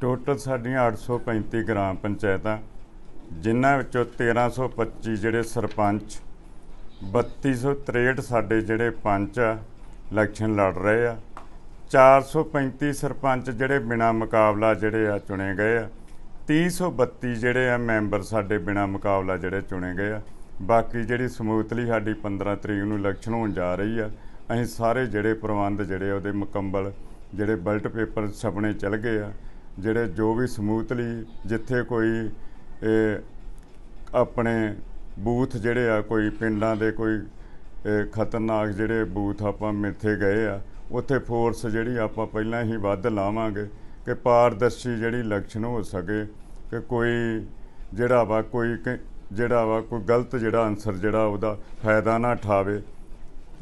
total ਸਾਡੀਆਂ 835 gram ਪੰਚਾਇਤਾਂ ਜਿਨ੍ਹਾਂ ਵਿੱਚੋਂ 1325 ਜਿਹੜੇ ਸਰਪੰਚ 3263 ਸਾਡੇ ਜਿਹੜੇ ਪੰਚ ਆ ਇਲੈਕਸ਼ਨ ਲੜ ਰਹੇ ਆ 435 ਸਰਪੰਚ ਜਿਹੜੇ ਬਿਨਾ ਮੁਕਾਬਲਾ ਜਿਹੜੇ ਆ ਚੁਣੇ ਗਏ ਆ 3032 ਜਿਹੜੇ ਆ ਮੈਂਬਰ ਸਾਡੇ ਬਿਨਾ ਮੁਕਾਬਲਾ ਜਿਹੜੇ ਚੁਣੇ ਗਏ ਆ ਬਾਕੀ ਜਿਹੜੀ ਸਮੂਤਲੀ ਸਾਡੀ 15 ਤਰੀਕ ਨੂੰ ਇਲੈਕਸ਼ਨ ਹੋਣ ਜਾ ਰਹੀ ਆ ਅਸੀਂ ਸਾਰੇ ਜਿਹੜੇ ਪ੍ਰਬੰਧ ਜਿਹੜੇ ਉਹਦੇ ਮੁਕੰਮਲ ਜਿਹੜੇ ਬਲਟ ਪੇਪਰ ਸਪਨੇ ਚੱਲ ਗਏ ਆ ਜਿਹੜੇ ਜੋ ਵੀ ਸਮੂਥਲੀ ਜਿੱਥੇ ਕੋਈ ਆਪਣੇ ਬੂਥ ਜਿਹੜੇ ਆ ਕੋਈ ਪਿੰਡਾਂ ਦੇ ਕੋਈ ਖਤਰਨਾਕ ਜਿਹੜੇ ਬੂਥ ਆਪਾਂ ਮਿੱਥੇ ਗਏ ਆ ਉੱਥੇ ਫੋਰਸ ਜਿਹੜੀ ਆਪਾਂ ਪਹਿਲਾਂ ਹੀ ਵੱਧ ਲਾਵਾਂਗੇ ਕਿ ਪਾਰਦਰਸ਼ੀ ਜਿਹੜੀ ਲਕਸ਼ਣ ਹੋ ਸਕੇ ਕਿ ਕੋਈ ਜਿਹੜਾ ਵਾ ਕੋਈ ਜਿਹੜਾ ਵਾ ਕੋਈ ਗਲਤ ਜਿਹੜਾ ਅਨਸਰ ਜਿਹੜਾ ਉਹਦਾ ਫਾਇਦਾ ਨਾ ਠਾਵੇ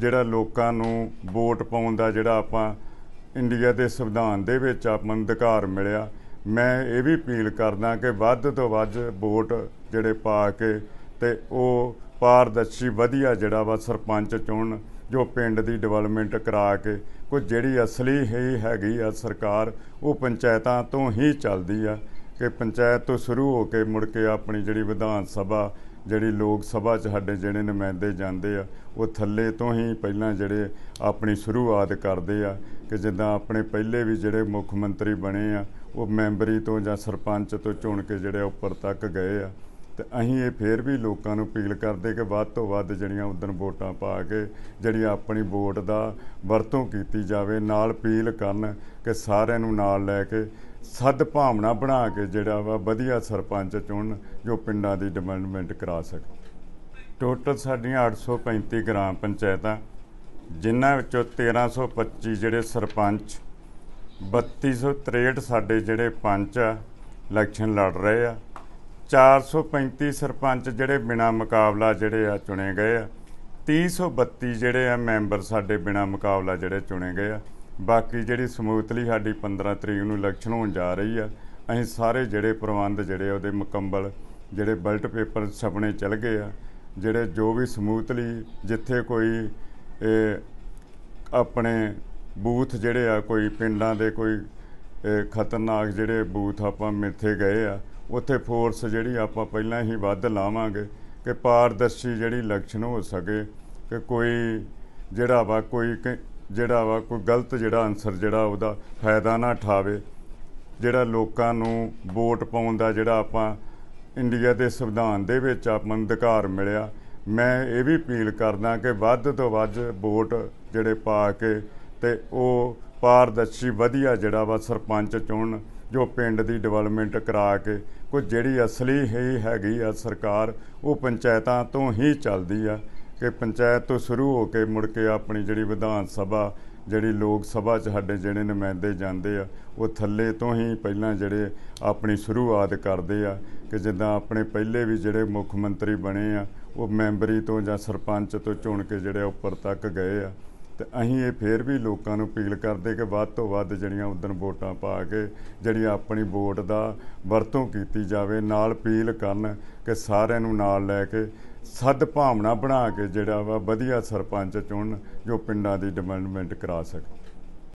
ਜਿਹੜਾ ਲੋਕਾਂ ਨੂੰ ਵੋਟ ਪਾਉਣ ਦਾ ਜਿਹੜਾ ਆਪਾਂ ਇੰਡੀਆ ਦੇ ਸੰਵਿਧਾਨ ਦੇ ਵਿੱਚ ਆਪਨ ਨੂੰ ਅਧਿਕਾਰ ਮਿਲਿਆ ਮੈਂ ਇਹ ਵੀ ਅਪੀਲ ਕਰਦਾ ਕਿ ਵੱਧ ਤੋਂ ਵੱਧ ਵੋਟ ਜਿਹੜੇ ਪਾ ਕੇ ਤੇ ਉਹ ਪਾਰਦਰਸ਼ੀ ਵਧੀਆ ਜਿਹੜਾ ਵਾ ਸਰਪੰਚ ਚੁਣ ਜੋ ਪਿੰਡ ਦੀ ਡਿਵੈਲਪਮੈਂਟ ਕਰਾ ਕੇ ਕੋਈ ਜਿਹੜੀ ਅਸਲੀ ਹੀ ਹੈਗੀ ਆ ਸਰਕਾਰ ਉਹ ਪੰਚਾਇਤਾਂ ਤੋਂ ਹੀ ਚੱਲਦੀ ਆ ਕਿ ਪੰਚਾਇਤ ਤੋਂ ਸ਼ੁਰੂ ਹੋ ਕੇ ਮੁੜ ਕੇ ਆਪਣੀ ਜਿਹੜੀ ਵਿਧਾਨ ਸਭਾ ਜਿਹੜੀ ਲੋਕ ਸਭਾ ਚ ਸਾਡੇ ਜਿਹੜੇ ਨੁਮਾਇੰਦੇ ਜਾਂਦੇ ਆ ਉਹ ਥੱਲੇ ਤੋਂ ਹੀ ਪਹਿਲਾਂ ਜਿਹੜੇ ਆਪਣੀ ਸ਼ੁਰੂਆਤ ਕਰਦੇ ਆ ਕਿ ਜਿੱਦਾਂ ਆਪਣੇ ਪਹਿਲੇ ਵੀ ਜਿਹੜੇ ਮੁੱਖ ਮੰਤਰੀ ਬਣੇ ਆ ਉਹ ਮੈਂਬਰੀ ਤੋਂ ਜਾਂ ਸਰਪੰਚ ਤੋਂ ਚੁਣ ਕੇ ਜਿਹੜੇ ਉੱਪਰ ਤੱਕ ਗਏ ਆ ਤੇ ਅਸੀਂ ਇਹ ਫੇਰ ਵੀ ਲੋਕਾਂ ਨੂੰ ਅਪੀਲ ਕਰਦੇ ਕਿ ਵੱਧ ਤੋਂ ਵੱਧ ਜਿਹੜੀਆਂ ਉਦਨ ਵੋਟਾਂ ਪਾ ਕੇ ਜਿਹੜੀ ਆਪਣੀ ਵੋਟ ਦਾ ਵਰਤੋਂ ਕੀਤੀ ਜਾਵੇ ਨਾਲ ਅਪੀਲ ਕਰਨ ਕਿ ਸਾਰਿਆਂ ਨੂੰ ਨਾਲ ਲੈ ਕੇ ਸੱਦ ਭਾਵਨਾ ਬਣਾ ਕੇ ਜਿਹੜਾ ਵਾ ਵਧੀਆ ਸਰਪੰਚ ਚੁਣ ਜੋ ਪਿੰਡਾਂ ਦੀ ਡਿਵੈਲਪਮੈਂਟ ਕਰਾ ਸਕੇ ਟੋਟਲ ਸਾਡੀਆਂ 835 ਗ੍ਰਾਮ ਪੰਚਾਇਤਾਂ ਜਿਨ੍ਹਾਂ ਵਿੱਚੋਂ 1325 ਜਿਹੜੇ ਸਰਪੰਚ 3263 ਸਾਡੇ ਜਿਹੜੇ ਪੰਚ ਆ ਇਲੈਕਸ਼ਨ ਲੜ ਰਹੇ ਆ 435 ਸਰਪੰਚ ਜਿਹੜੇ ਬਿਨਾ ਮੁਕਾਬਲਾ ਜਿਹੜੇ ਆ ਚੁਣੇ ਗਏ ਆ 332 ਜਿਹੜੇ ਆ ਮੈਂਬਰ ਸਾਡੇ ਬਿਨਾ ਮੁਕਾਬਲਾ ਜਿਹੜੇ ਚੁਣੇ ਗਏ ਆ ਬਾਕੀ ਜਿਹੜੀ ਸਮੂਤਲੀ ਸਾਡੀ 15 ਤਰੀਕ ਨੂੰ ਇਲੈਕਸ਼ਨ ਹੋਣ ਜਾ ਰਹੀ ਆ ਅਸੀਂ ਸਾਰੇ ਜਿਹੜੇ ਪ੍ਰਬੰਧ ਜਿਹੜੇ ਉਹਦੇ ਮੁਕੰਮਲ ਜਿਹੜੇ ਬਲਟ ਪੇਪਰ ਛਪਣੇ ਚੱਲ ਗਏ ਆ ਜਿਹੜੇ ਜੋ ਵੀ ਸਮੂਤਲੀ ਜਿੱਥੇ ਕੋਈ ਆਪਣੇ ਬੂਥ ਜਿਹੜੇ ਆ ਕੋਈ ਪਿੰਡਾਂ ਦੇ ਕੋਈ ਖਤਰਨਾਕ ਜਿਹੜੇ ਬੂਥ ਆਪਾਂ ਮਿੱਥੇ ਗਏ ਆ ਉੱਥੇ ਫੋਰਸ ਜਿਹੜੀ ਆਪਾਂ ਪਹਿਲਾਂ ਹੀ ਵੱਧ ਲਾਵਾਂਗੇ ਕਿ ਪਾਰਦਰਸ਼ੀ ਜਿਹੜੀ ਇਲੈਕਸ਼ਨ ਹੋ ਸਕੇ ਕਿ ਕੋਈ ਜਿਹੜਾ ਵਾ ਕੋਈ ਜਿਹੜਾ ਵਾ ਕੋਈ ਗਲਤ ਜਿਹੜਾ ਆਨਸਰ ਜਿਹੜਾ ਉਹਦਾ ਫਾਇਦਾ ਨਾ ਠਾਵੇ ਜਿਹੜਾ ਲੋਕਾਂ ਨੂੰ ਵੋਟ ਪਾਉਣ ਦਾ ਜਿਹੜਾ ਆਪਾਂ ਇੰਡੀਆ ਦੇ ਸੰਵਿਧਾਨ ਦੇ ਵਿੱਚ ਆਪਾਂ ਅਧਿਕਾਰ ਮਿਲਿਆ ਮੈਂ ਇਹ ਵੀ ਅਪੀਲ ਕਰਦਾ ਕਿ ਵੱਧ ਤੋਂ ਵੱਧ ਵੋਟ ਜਿਹੜੇ ਪਾ ਕੇ ਤੇ ਉਹ ਪਾਰਦਰਸ਼ੀ ਵਧੀਆ ਜਿਹੜਾ ਵਾ ਸਰਪੰਚ ਚੁਣ ਜੋ ਪਿੰਡ ਦੀ ਡਿਵੈਲਪਮੈਂਟ ਕਰਾ ਕੇ ਕੋਈ ਜਿਹੜੀ ਅਸਲੀ ਹੀ ਹੈਗੀ ਆ ਸਰਕਾਰ ਉਹ ਪੰਚਾਇਤਾਂ ਤੋਂ ਹੀ ਚੱਲਦੀ ਆ ਕਿ ਪੰਚਾਇਤ ਤੋਂ ਸ਼ੁਰੂ ਹੋ ਕੇ ਮੁੜ ਕੇ ਆਪਣੀ ਜਿਹੜੀ ਵਿਧਾਨ ਸਭਾ ਜਿਹੜੀ ਲੋਕ ਸਭਾ 'ਚ ਸਾਡੇ ਜਿਹੜੇ ਨੁਮਾਇੰਦੇ ਜਾਂਦੇ ਆ ਉਹ ਥੱਲੇ ਤੋਂ ਹੀ ਪਹਿਲਾਂ ਜਿਹੜੇ ਆਪਣੀ ਸ਼ੁਰੂਆਤ ਕਰਦੇ ਆ ਕਿ ਜਿੱਦਾਂ ਆਪਣੇ ਪਹਿਲੇ ਵੀ ਜਿਹੜੇ ਮੁੱਖ ਮੰਤਰੀ ਬਣੇ ਆ ਉਹ ਮੈਂਬਰੀ ਤੋਂ ਜਾਂ ਸਰਪੰਚ ਤੋਂ ਚੁਣ ਕੇ ਜਿਹੜੇ ਉੱਪਰ ਤੱਕ ਗਏ ਆ ਤੇ ਅਸੀਂ ਇਹ ਫੇਰ ਵੀ ਲੋਕਾਂ ਨੂੰ ਅਪੀਲ ਕਰਦੇ ਕਿ ਵੱਧ ਤੋਂ ਵੱਧ ਜਿਹੜੀਆਂ ਉਦਨ ਵੋਟਾਂ ਪਾ ਕੇ ਜਿਹੜੀ ਆਪਣੀ ਵੋਟ ਦਾ ਵਰਤੋਂ ਕੀਤੀ ਜਾਵੇ ਨਾਲ ਅਪੀਲ ਕਰਨ ਕਿ ਸਾਰਿਆਂ ਨੂੰ ਨਾਲ ਲੈ ਕੇ ਸੱਦ ਭਾਵਨਾ ਬਣਾ ਕੇ ਜਿਹੜਾ ਵਾ ਵਧੀਆ ਸਰਪੰਚ ਚੁਣ ਜੋ ਪਿੰਡਾਂ ਦੀ ਡਿਵੈਲਪਮੈਂਟ ਕਰਾ ਸਕੇ